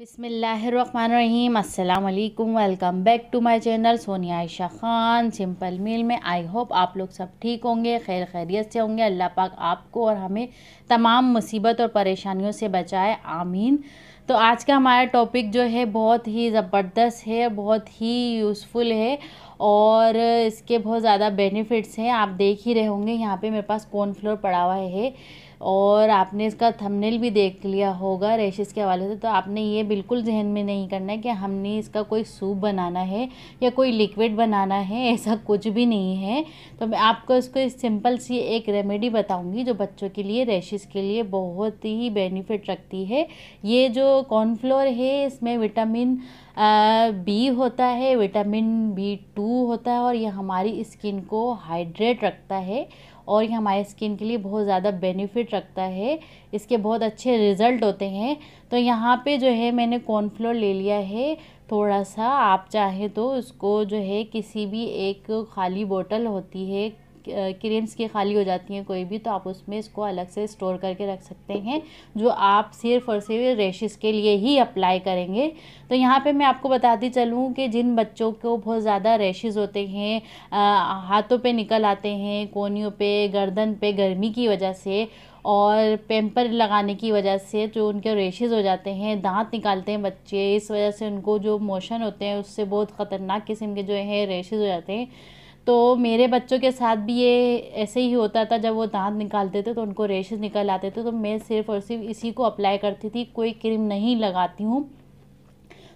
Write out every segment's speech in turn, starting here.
बिसमीम अल्लाम welcome back to my channel Sonia Ayesha Khan simple meal में आई होप आप लोग सब ठीक होंगे खैर खैरियत से होंगे अल्लाह पाक आपको और हमें तमाम मुसीबत और परेशानियों से बचाए आमीन तो आज का हमारा टॉपिक जो है बहुत ही ज़बरदस्त है बहुत ही यूज़फुल है और इसके बहुत ज़्यादा बेनिफिट्स हैं आप देख ही रहे होंगे यहाँ पर मेरे पास कॉर्नफ्लोर पड़ा हुआ है और आपने इसका थंबनेल भी देख लिया होगा रेशेस के हवाले से तो आपने ये बिल्कुल जहन में नहीं करना है कि हमने इसका कोई सूप बनाना है या कोई लिक्विड बनाना है ऐसा कुछ भी नहीं है तो मैं आपको इसको सिंपल सी एक रेमेडी बताऊंगी जो बच्चों के लिए रेशेस के लिए बहुत ही बेनिफिट रखती है ये जो कॉर्नफ्लोर है इसमें विटामिन बी होता है विटामिन बी टू होता है और ये हमारी स्किन को हाइड्रेट रखता है और ये हमारे स्किन के लिए बहुत ज़्यादा बेनिफिट रखता है इसके बहुत अच्छे रिज़ल्ट होते हैं तो यहाँ पे जो है मैंने कॉर्नफ्लोर ले लिया है थोड़ा सा आप चाहे तो उसको जो है किसी भी एक खाली बोतल होती है क्रीम्स की खाली हो जाती हैं कोई भी तो आप उसमें इसको अलग से स्टोर करके रख सकते हैं जो आप सिर्फ और सिर्फ रेशिस के लिए ही अप्लाई करेंगे तो यहाँ पे मैं आपको बताती चलूँ कि जिन बच्चों को बहुत ज़्यादा रेशिस होते हैं हाथों पे निकल आते हैं कोनियों पे गर्दन पे गर्मी की वजह से और पेम्पर लगाने की वजह से जो उनके रेशेज़ हो जाते हैं दांत निकालते हैं बच्चे इस वजह से उनको जो मोशन होते हैं उससे बहुत ख़तरनाक किस्म के जो है रेशेज़ हो जाते हैं तो मेरे बच्चों के साथ भी ये ऐसे ही होता था जब वो दांत निकालते थे तो उनको रेशेज निकल आते थे तो मैं सिर्फ और सिर्फ इसी को अप्लाई करती थी कोई क्रीम नहीं लगाती हूँ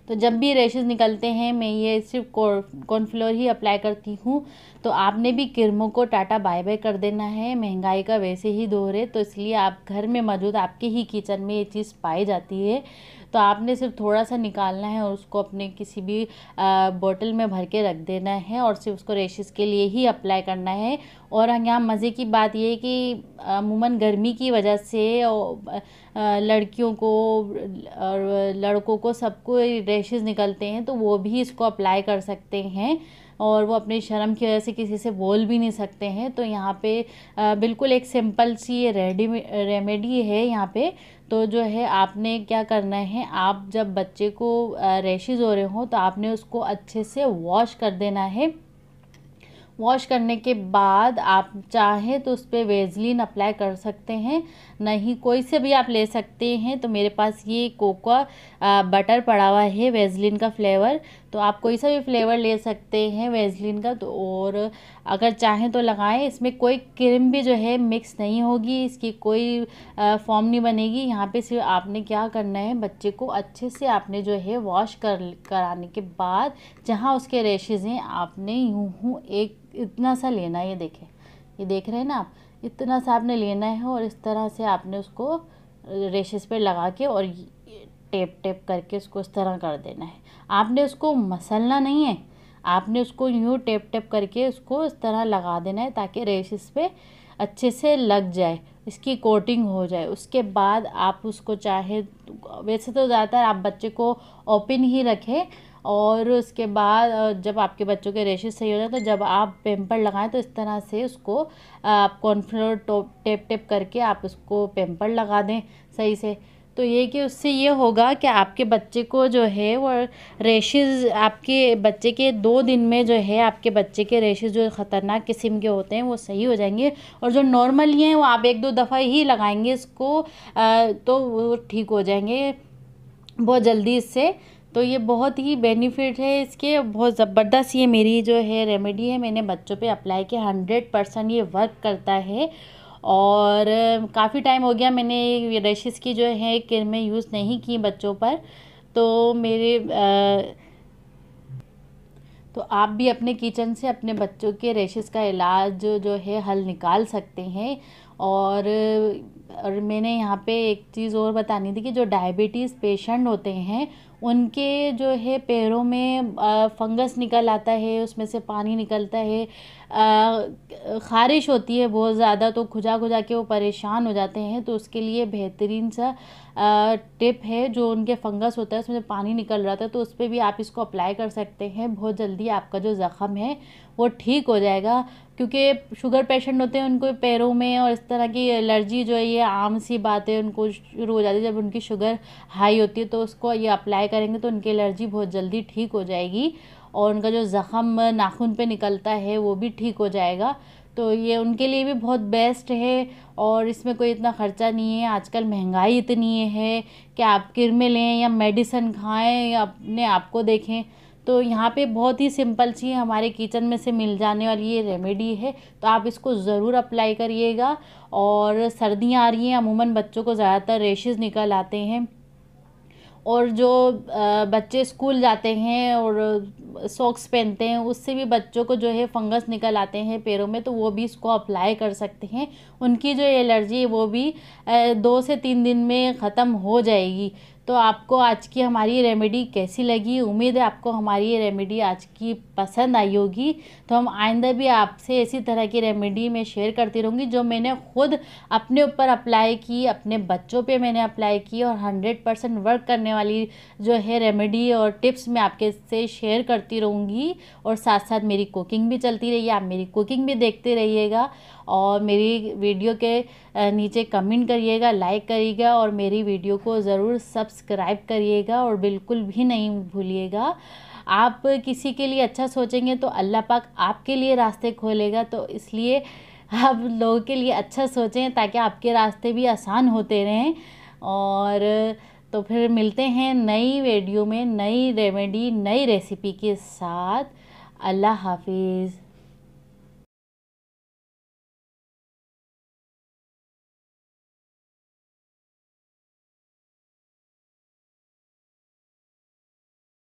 तो जब भी रेशेज़ निकलते हैं मैं ये सिर्फ कॉर्नफ्लोर ही अप्लाई करती हूँ तो आपने भी क्रीमों को टाटा बाय बाय कर देना है महंगाई का वैसे ही दौर है तो इसलिए आप घर में मौजूद आपके ही किचन में ये चीज़ पाई जाती है तो आपने सिर्फ थोड़ा सा निकालना है और उसको अपने किसी भी बोतल में भर के रख देना है और सिर्फ उसको रेशेस के लिए ही अप्लाई करना है और यहाँ मज़े की बात यह कि अमूमन गर्मी की वजह से लड़कियों को और लड़कों को सबको रेशेस निकलते हैं तो वो भी इसको अप्लाई कर सकते हैं और वो अपनी शर्म की वजह से किसी से बोल भी नहीं सकते हैं तो यहाँ पे बिल्कुल एक सिंपल सी ये रेडी रेमेडी है यहाँ पे तो जो है आपने क्या करना है आप जब बच्चे को रैशेज़ हो रहे हों तो आपने उसको अच्छे से वॉश कर देना है वॉश करने के बाद आप चाहे तो उस पर वेजलिन अप्लाई कर सकते हैं नहीं कोई से भी आप ले सकते हैं तो मेरे पास ये कोका बटर पड़ा हुआ है वेजलिन का फ्लेवर तो आप कोई सा भी फ्लेवर ले सकते हैं वेजलिन का तो और अगर चाहें तो लगाएं इसमें कोई क्रीम भी जो है मिक्स नहीं होगी इसकी कोई फॉर्म नहीं बनेगी यहाँ पे सिर्फ आपने क्या करना है बच्चे को अच्छे से आपने जो है वॉश कर कराने के बाद जहाँ उसके रेशेज़ हैं आपने यूँ एक इतना सा लेना है ये देखें ये देख रहे हैं ना आप इतना सा आपने लेना है और इस तरह से आपने उसको रेशेस पे लगा के और टेप टेप करके उसको इस तरह कर देना है आपने उसको मसलना नहीं है आपने उसको यूँ टेप टेप करके उसको इस तरह लगा देना है ताकि रेशेस पे अच्छे से लग जाए इसकी कोटिंग हो जाए उसके बाद आप उसको चाहे वैसे तो ज़्यादातर आप बच्चे को ओपन ही रखें और उसके बाद जब आपके बच्चों के रेशेज सही हो जाए तो जब आप पेम्पर लगाएं तो इस तरह से उसको आप कॉर्नफ्लोर टोप टेप टेप करके आप उसको पेम्पर लगा दें सही से तो ये कि उससे ये होगा कि आपके बच्चे को जो है वो रेशेज़ आपके बच्चे के दो दिन में जो है आपके बच्चे के रेशेज़ जो ख़तरनाक किस्म के होते हैं वो सही हो जाएंगे और जो नॉर्मली हैं वो आप एक दो दफ़ा ही लगाएंगे इसको आ, तो वो ठीक हो जाएंगे बहुत जल्दी इससे तो ये बहुत ही बेनिफिट है इसके बहुत ज़बरदस्त ये मेरी जो है रेमेडी है मैंने बच्चों पे अप्लाई किया हंड्रेड परसेंट ये वर्क करता है और काफ़ी टाइम हो गया मैंने रेशिस की जो है क्रमें यूज़ नहीं की बच्चों पर तो मेरे आ, तो आप भी अपने किचन से अपने बच्चों के रेशेस का इलाज जो है हल निकाल सकते हैं और और मैंने यहाँ पे एक चीज़ और बतानी थी कि जो डायबिटीज़ पेशेंट होते हैं उनके जो है पैरों में फंगस निकल आता है उसमें से पानी निकलता है ख़ारिश होती है बहुत ज़्यादा तो खुजा खुजा के वो परेशान हो जाते हैं तो उसके लिए बेहतरीन सा टिप है जो उनके फंगस होता है उसमें पानी निकल रहा था तो उस पर भी आप इसको अप्लाई कर सकते हैं बहुत जल्दी आपका जो ज़ख़म है वो ठीक हो जाएगा क्योंकि शुगर पेशेंट होते हैं उनको पैरों में और इस तरह की एलर्जी जो है ये आम सी बात है उनको शुरू हो जाती है जब उनकी शुगर हाई होती है तो उसको ये अप्लाई करेंगे तो उनकी एलर्जी बहुत जल्दी ठीक हो जाएगी और उनका जो ज़ख़म नाखून पे निकलता है वो भी ठीक हो जाएगा तो ये उनके लिए भी बहुत बेस्ट है और इसमें कोई इतना ख़र्चा नहीं है आजकल महंगाई इतनी है कि आप किरमे लें या मेडिसन खाएं या अपने आप को देखें तो यहाँ पे बहुत ही सिंपल सी हमारे किचन में से मिल जाने वाली ये रेमेडी है तो आप इसको ज़रूर अप्लाई करिएगा और सर्दियाँ आ रही हैं अमूमन बच्चों को ज़्यादातर रेशेज़ निकल आते हैं और जो बच्चे स्कूल जाते हैं और सॉक्स पहनते हैं उससे भी बच्चों को जो है फंगस निकल आते हैं पैरों में तो वो भी इसको अप्लाई कर सकते हैं उनकी जो एलर्जी वो भी दो से तीन दिन में ख़त्म हो जाएगी तो आपको आज की हमारी रेमेडी कैसी लगी उम्मीद है आपको हमारी ये रेमेडी आज की पसंद आई होगी तो हम आइंदा भी आपसे इसी तरह की रेमेडी मैं शेयर करती रहूँगी जो मैंने खुद अपने ऊपर अप्लाई की अपने बच्चों पे मैंने अप्लाई की और हंड्रेड परसेंट वर्क करने वाली जो है रेमेडी और टिप्स मैं आपके से शेयर करती रहूँगी और साथ साथ मेरी कुकिंग भी चलती रही आप मेरी कुकिंग भी देखते रहिएगा और मेरी वीडियो के नीचे कमेंट करिएगा लाइक करिएगा और मेरी वीडियो को ज़रूर सब्सक्राइब करिएगा और बिल्कुल भी नहीं भूलिएगा आप किसी के लिए अच्छा सोचेंगे तो अल्लाह पाक आपके लिए रास्ते खोलेगा तो इसलिए आप लोगों के लिए अच्छा सोचें ताकि आपके रास्ते भी आसान होते रहें और तो फिर मिलते हैं नई वीडियो में नई रेमेडी नई रेसिपी के साथ अल्लाह हाफिज़